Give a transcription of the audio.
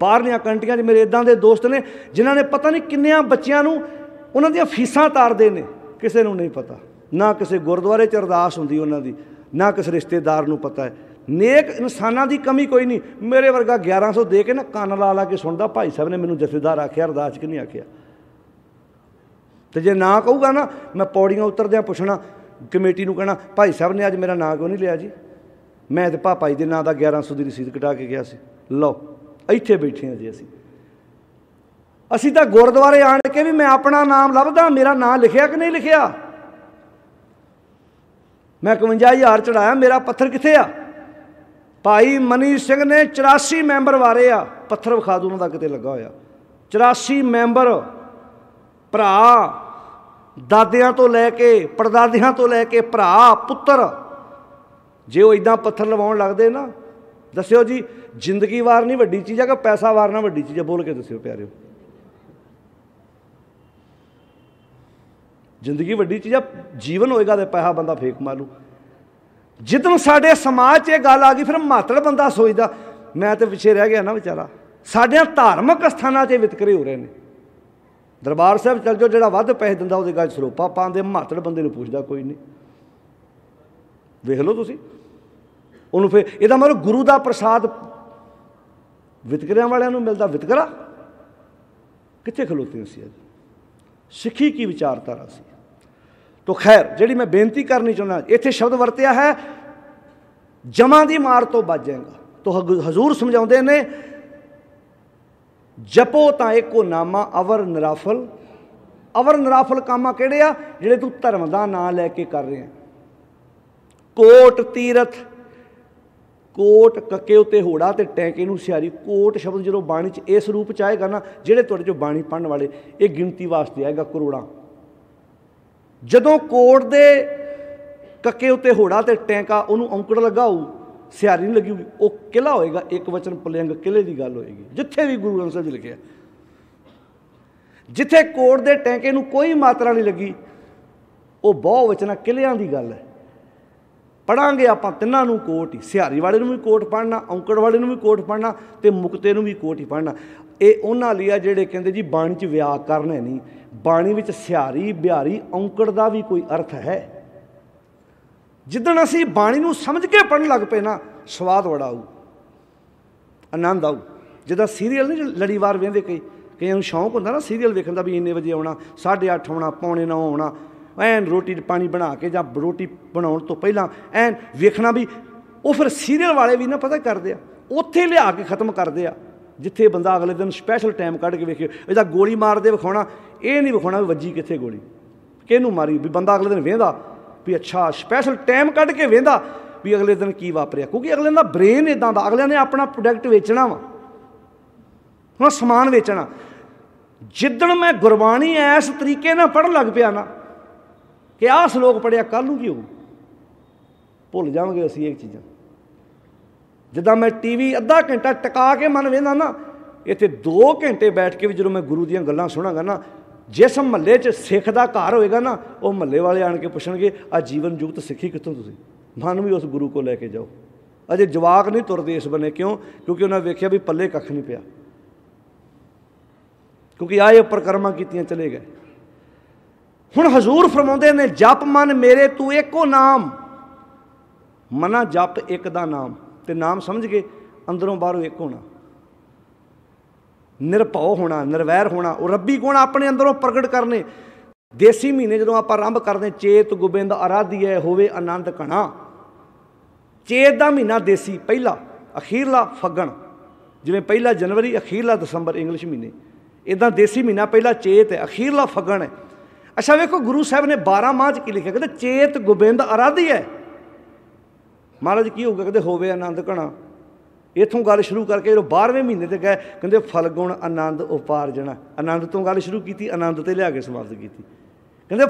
ਬਾਹਰਲੀਆਂ ਕੰਟਰੀਆਂ 'ਚ ਮੇਰੇ ਇਦਾਂ ਦੇ ਦੋਸਤ ਨੇ ਜਿਨ੍ਹਾਂ ਨੇ ਪਤਾ ਨਹੀਂ ਕਿੰਨਿਆਂ ਬੱਚਿਆਂ ਨੂੰ ਉਹਨਾਂ ਦੀਆਂ ਫੀਸਾਂ ਤਾਰਦੇ ਨੇ ਕਿਸੇ ਨੂੰ ਨਹੀਂ ਪਤਾ ਨਾ ਕਿਸੇ ਗੁਰਦੁਆਰੇ 'ਚ ਅਰਦਾਸ ਹੁੰਦੀ ਉਹਨਾਂ ਦੀ ਨਾ ਕਿਸੇ ਰਿਸ਼ਤੇਦਾਰ ਨੂੰ ਪਤਾ ਹੈ ਨੇਕ ਇਨਸਾਨਾਂ ਦੀ ਕਮੀ ਕੋਈ ਨਹੀਂ ਮੇਰੇ ਵਰਗਾ 1100 ਦੇ ਕੇ ਨਾ ਕੰਨ ਲਾ ਲਾ ਕੇ ਸੁਣਦਾ ਭਾਈ ਸਾਹਿਬ ਨੇ ਮੈਨੂੰ ਜਥੇਦਾਰ ਆਖਿਆ ਅਰਦਾਸ ਕਿ ਨਹੀਂ ਆਖਿਆ ਤੇ ਜੇ ਨਾ ਕਹੂਗਾ ਨਾ ਮੈਂ ਪੌੜੀਆਂ ਉਤਰਦਿਆਂ ਪੁੱਛਣਾ ਕਮੇਟੀ ਨੂੰ ਕਹਿਣਾ ਭਾਈ ਸਾਹਿਬ ਨੇ ਅੱਜ ਮੇਰਾ ਨਾਂ ਕਿਉਂ ਨਹੀਂ ਲਿਆ ਜੀ ਮੈਂ ਤੇ ਭਾਪਾ ਜੀ ਦੇ ਨਾਂ ਦਾ 1100 ਦੀ ਰਸੀਦ ਕਟਾ ਕੇ ਗਿਆ ਸੀ ਲਓ ਇੱਥੇ ਬੈਠੇ ਹਾਂ ਜੀ ਅਸੀਂ ਅਸੀਂ ਤਾਂ ਗੁਰਦੁਆਰੇ ਆਣ ਕੇ ਵੀ ਮੈਂ ਆਪਣਾ ਨਾਮ ਲੱਭਦਾ ਮੇਰਾ ਨਾਮ ਲਿਖਿਆ ਕਿ ਨਹੀਂ ਲਿਖਿਆ ਮੈਂ 51000 ਚੜਾਇਆ ਮੇਰਾ ਪੱਥਰ ਕਿੱਥੇ ਆ ਭਾਈ ਮਨੀ ਸਿੰਘ ਨੇ 84 ਮੈਂਬਰ ਵਾਰੇ ਆ ਪੱਥਰ ਵਿਖਾ ਦੂ ਉਹਨਾਂ ਦਾ ਕਿਤੇ ਲੱਗਾ ਹੋਇਆ 84 ਮੈਂਬਰ ਭਰਾ ਦਾਦਿਆਂ ਤੋਂ ਲੈ ਕੇ ਪਰਦਾਦਿਆਂ ਤੋਂ ਲੈ ਕੇ ਭਰਾ ਪੁੱਤਰ ਜੇ ਉਹ ਇਦਾਂ ਪੱਥਰ ਲਵਾਉਣ ਲੱਗਦੇ ਨਾ ਦੱਸਿਓ ਜੀ ਜ਼ਿੰਦਗੀ ਵਾਰ ਨਹੀਂ ਵੱਡੀ ਚੀਜ਼ ਆ ਕਿ ਪੈਸਾ ਵਾਰ ਨਾ ਵੱਡੀ ਚੀਜ਼ ਹੈ ਬੋਲ ਕੇ ਦੱਸਿਓ ਪਿਆਰਿਓ ਜ਼ਿੰਦਗੀ ਵੱਡੀ ਚੀਜ਼ ਆ ਜੀਵਨ ਹੋਏਗਾ ਤੇ ਪੈਸਾ ਬੰਦਾ ਫੇਕ ਲੂ ਜਿੱਦਨ ਸਾਡੇ ਸਮਾਜ 'ਚ ਇਹ ਗੱਲ ਆ ਗਈ ਫਿਰ ਮਾਤੜ ਬੰਦਾ ਸੋਚਦਾ ਮੈਂ ਤੇ ਪਿੱਛੇ ਰਹਿ ਗਿਆ ਨਾ ਵਿਚਾਰਾ ਸਾਡੇ ਧਾਰਮਿਕ ਸਥਾਨਾਂ 'ਤੇ ਵਿਤਕਰੇ ਹੋ ਰਹੇ ਨੇ ਦਰਬਾਰ ਸਾਹਿਬ ਚੱਲ ਜਾਓ ਜਿਹੜਾ ਵੱਧ ਪੈਸੇ ਦਿੰਦਾ ਉਹਦੇ ਗੱਲ ਸਰੋਪਾ ਪਾਉਂਦੇ ਮਾਤੜ ਬੰਦੇ ਨੂੰ ਪੁੱਛਦਾ ਕੋਈ ਨਹੀਂ ਵੇਖ ਲਓ ਤੁਸੀਂ ਉਹਨੂੰ ਫਿਰ ਇਹਦਾ ਮਤਲਬ ਗੁਰੂ ਦਾ ਪ੍ਰਸਾਦ ਵਿਤਕਰਿਆਂ ਵਾਲਿਆਂ ਨੂੰ ਮਿਲਦਾ ਵਿਤਕਰਾ ਕਿੱਥੇ ਖਲੋਤੇ ਸੀ ਅੱਜ ਸਿੱਖੀ ਕੀ ਵਿਚਾਰਧਾਰਾ ਸੀ ਤੋ ਖੈਰ ਜਿਹੜੀ ਮੈਂ ਬੇਨਤੀ ਕਰਨੀ ਚਾਹੁੰਦਾ ਇੱਥੇ ਸ਼ਬਦ ਵਰਤਿਆ ਹੈ ਜਮਾਂ ਦੀ ਮਾਰ ਤੋਂ ਬਚ ਜਾਏਗਾ ਤੋ ਹਜ਼ੂਰ ਸਮਝਾਉਂਦੇ ਨੇ ਜਪੋ ਤਾਂ ਇੱਕੋ ਨਾਮਾ ਅਵਰ ਨਰਾਫਲ ਅਵਰ ਨਰਾਫਲ ਕਾਮਾ ਕਿਹੜੇ ਆ ਜਿਹੜੇ ਤੂੰ ਧਰਮ ਦਾ ਨਾਮ ਲੈ ਕੇ ਕਰ ਰਿਹਾ ਕੋਟ ਤੀਰਥ ਕੋਟ ਕੱਕੇ ਉਤੇ ਹੋੜਾ ਤੇ ਟੈਂਕੇ ਨੂੰ ਸਿਆਰੀ ਕੋਟ ਸ਼ਬਦ ਜਦੋਂ ਬਾਣੀ 'ਚ ਇਸ ਰੂਪ 'ਚ ਆਏਗਾ ਨਾ ਜਿਹੜੇ ਤੁਹਾਡੇ ਜੋ ਬਾਣੀ ਪੜਨ ਵਾਲੇ ਇਹ ਗਿਣਤੀ ਵਾਸਤੇ ਆਏਗਾ ਕਰੋੜਾਂ ਜਦੋਂ ਕੋਟ ਦੇ ਕੱਕੇ ਉਤੇ ਹੋੜਾ ਤੇ ਟੈਂਕਾ ਉਹਨੂੰ ਔਂਕੜ ਲਗਾਉ ਸਿਆਰੀ ਨਹੀਂ ਲੱਗੀ ਉਹ ਕਿਲਾ ਹੋਏਗਾ ਇੱਕ ਵਚਨ ਪਲਿੰਗ ਕਿਲੇ ਦੀ ਗੱਲ ਹੋਏਗੀ ਜਿੱਥੇ ਵੀ ਗੁਰੂ ਗ੍ਰੰਥ ਸਾਹਿਬ ਜੀ ਲਿਖਿਆ ਜਿੱਥੇ ਕੋਟ ਦੇ ਟੈਂਕੇ ਨੂੰ ਕੋਈ ਮਾਤਰਾ ਨਹੀਂ ਲੱਗੀ ਉਹ ਬਹੁ ਵਚਨਾ ਕਿਲਿਆਂ ਦੀ ਗੱਲ ਹੈ ਪੜਾਂਗੇ ਆਪਾਂ ਤਿੰਨਾਂ ਨੂੰ ਕੋਟ ਹੀ ਸਿਹਾਰੀ ਵਾਲੇ ਨੂੰ ਵੀ ਕੋਟ ਪੜਨਾ ਔਂਕੜ ਵਾਲੇ ਨੂੰ ਵੀ ਕੋਟ ਪੜਨਾ ਤੇ ਮੁਕਤੇ ਨੂੰ ਵੀ ਕੋਟ ਹੀ ਪੜਨਾ ਇਹ ਉਹਨਾਂ ਲਈ ਆ ਜਿਹੜੇ ਕਹਿੰਦੇ ਜੀ ਬਾਣੀ 'ਚ ਵਿਆਕਰਨ ਹੈ ਨਹੀਂ ਬਾਣੀ ਵਿੱਚ ਸਿਹਾਰੀ ਬਿਹਾਰੀ ਔਂਕੜ ਦਾ ਵੀ ਕੋਈ ਅਰਥ ਹੈ ਜਿੱਦਣ ਅਸੀਂ ਬਾਣੀ ਨੂੰ ਸਮਝ ਕੇ ਪੜਨ ਲੱਗ ਪਏ ਨਾ ਸਵਾਦ ਵੜਾਉ ਆਨੰਦ ਆਉ ਜਿਹਦਾ ਸੀਰੀਅਲ ਨਹੀਂ ਲੜੀਵਾਰ ਵੇਂਦੇ ਕਈ ਕਈਆਂ ਨੂੰ ਸ਼ੌਂਕ ਹੁੰਦਾ ਨਾ ਸੀਰੀਅਲ ਵੇਖਣ ਦਾ ਵੀ ਇੰਨੇ ਵਜੇ ਆਉਣਾ 8:30 ਆਉਣਾ ਪੌਣੇ 9 ਆਉਣਾ ਐਨ ਰੋਟੀ ਪਾਣੀ ਬਣਾ ਕੇ ਜਾਂ ਰੋਟੀ ਬਣਾਉਣ ਤੋਂ ਪਹਿਲਾਂ ਐਨ ਵੇਖਣਾ ਵੀ ਉਹ ਫਿਰ ਸੀਰੀਅਲ ਵਾਲੇ ਵੀ ਨਾ ਪਤਾ ਕਰਦੇ ਆ ਉੱਥੇ ਲਿਆ ਕੇ ਖਤਮ ਕਰਦੇ ਆ ਜਿੱਥੇ ਬੰਦਾ ਅਗਲੇ ਦਿਨ ਸਪੈਸ਼ਲ ਟਾਈਮ ਕੱਢ ਕੇ ਵੇਖੇ ਇਹਦਾ ਗੋਲੀ ਮਾਰਦੇ ਵਿਖਾਉਣਾ ਇਹ ਨਹੀਂ ਵਿਖਾਉਣਾ ਵੀ ਵੱਜੀ ਕਿੱਥੇ ਗੋਲੀ ਕਿਹਨੂੰ ਮਾਰੀ ਵੀ ਬੰਦਾ ਅਗਲੇ ਦਿਨ ਵੇਂਦਾ ਵੀ ਅੱਛਾ ਸਪੈਸ਼ਲ ਟਾਈਮ ਕੱਢ ਕੇ ਵੇਂਦਾ ਵੀ ਅਗਲੇ ਦਿਨ ਕੀ ਵਾਪਰਿਆ ਕਿਉਂਕਿ ਅਗਲੇ ਦਾ ਬ੍ਰੇਨ ਇਦਾਂ ਦਾ ਅਗਲੇ ਨੇ ਆਪਣਾ ਪ੍ਰੋਡਕਟ ਵੇਚਣਾ ਵਾ ਹੁਣ ਸਮਾਨ ਵੇਚਣਾ ਜਿੱਦਣ ਮੈਂ ਗੁਰਬਾਣੀ ਐਸ ਤਰੀਕੇ ਨਾਲ ਪੜਨ ਲੱਗ ਪਿਆ ਨਾ ਕਿ ਆਹ ਸ਼ਲੋਕ ਪੜਿਆ ਕੱਲ ਨੂੰ ਕੀ ਹੋ ਭੁੱਲ ਜਾਵਾਂਗੇ ਅਸੀਂ ਇਹ ਚੀਜ਼ਾਂ ਜਦੋਂ ਮੈਂ ਟੀਵੀ ਅੱਧਾ ਘੰਟਾ ਟਿਕਾ ਕੇ ਮਨ ਵੇਂਦਾ ਨਾ ਇੱਥੇ 2 ਘੰਟੇ ਬੈਠ ਕੇ ਵੀ ਜਦੋਂ ਮੈਂ ਗੁਰੂ ਦੀਆਂ ਗੱਲਾਂ ਸੁਣਾਂਗਾ ਨਾ ਜਿਸ ਮੱਲੇ 'ਚ ਸਿੱਖ ਦਾ ਘਰ ਹੋਏਗਾ ਨਾ ਉਹ ਮੱਲੇ ਵਾਲੇ ਆਣ ਕੇ ਪੁੱਛਣਗੇ ਆ ਜੀਵਨ ਜੁਗਤ ਸਿੱਖੀ ਕਿੱਥੋਂ ਤੁਸੀਂ ਮਨ ਵੀ ਉਸ ਗੁਰੂ ਕੋ ਲੈ ਕੇ ਜਾਓ ਅਜੇ ਜਵਾਕ ਨਹੀਂ ਤੁਰਦੇ ਇਸ ਬਨੇ ਕਿਉਂ ਕਿਉਂਕਿ ਉਹਨਾਂ ਵੇਖਿਆ ਵੀ ਪੱਲੇ ਕੱਖ ਨਹੀਂ ਪਿਆ ਕਿਉਂਕਿ ਆਏ ਇਹ ਪ੍ਰਕਰਮਾ ਕੀਤੀਆਂ ਚਲੇ ਗਏ ਹੁਣ ਹਜ਼ੂਰ ਫਰਮਾਉਂਦੇ ਨੇ ਜਪ ਮਨ ਮੇਰੇ ਤੂੰ ਇੱਕੋ ਨਾਮ ਮਨਾ ਜਪ ਇੱਕ ਦਾ ਨਾਮ ਤੇ ਨਾਮ ਸਮਝ ਕੇ ਅੰਦਰੋਂ ਬਾਹਰੋਂ ਇੱਕ ਹੋਣਾ ਨਿਰਭਉ ਹੋਣਾ ਨਿਰਵੈਰ ਹੋਣਾ ਉਹ ਰੱਬੀ ਗੁਣ ਆਪਣੇ ਅੰਦਰੋਂ ਪ੍ਰਗਟ ਕਰਨੇ ਦੇਸੀ ਮਹੀਨੇ ਜਦੋਂ ਆਪਾਂ ਆਰੰਭ ਕਰਦੇ ਚੇਤ ਗੋਬਿੰਦ ਆਰਾਧਿਐ ਹੋਵੇ ਆਨੰਦ ਕਣਾ ਚੇਤ ਦਾ ਮਹੀਨਾ ਦੇਸੀ ਪਹਿਲਾ ਅਖੀਰਲਾ ਫੱਗਣ ਜਿਵੇਂ ਪਹਿਲਾ ਜਨਵਰੀ ਅਖੀਰਲਾ ਦਸੰਬਰ ਇੰਗਲਿਸ਼ ਮਹੀਨੇ ਇਦਾਂ ਦੇਸੀ ਮਹੀਨਾ ਪਹਿਲਾ ਚੇਤ ਹੈ ਅਖੀਰਲਾ ਫੱਗਣ ਹੈ ਅੱਛਾ ਵੇਖੋ ਗੁਰੂ ਸਾਹਿਬ ਨੇ 12 ਮਾਝ ਕੀ ਲਿਖਿਆ ਕਹਿੰਦੇ ਚੇਤ ਗੋਬਿੰਦ ਅਰਾਧਿਆ ਹੈ ਮਹਾਰਾਜ ਕੀ ਹੋਊਗਾ ਕਹਿੰਦੇ ਹੋਵੇ ਆਨੰਦ ਘਣਾ ਇਥੋਂ ਗੱਲ ਸ਼ੁਰੂ ਕਰਕੇ ਜਦੋਂ 12ਵੇਂ ਮਹੀਨੇ ਤੇ ਗਏ ਕਹਿੰਦੇ ਫਲਗੁਣ ਆਨੰਦ ਉਪਾਰਜਣਾ ਆਨੰਦ ਤੋਂ ਗੱਲ ਸ਼ੁਰੂ ਕੀਤੀ ਆਨੰਦ ਤੇ ਲਿਆ ਕੇ ਸਮਾਪਤ ਕੀਤੀ ਕਹਿੰਦੇ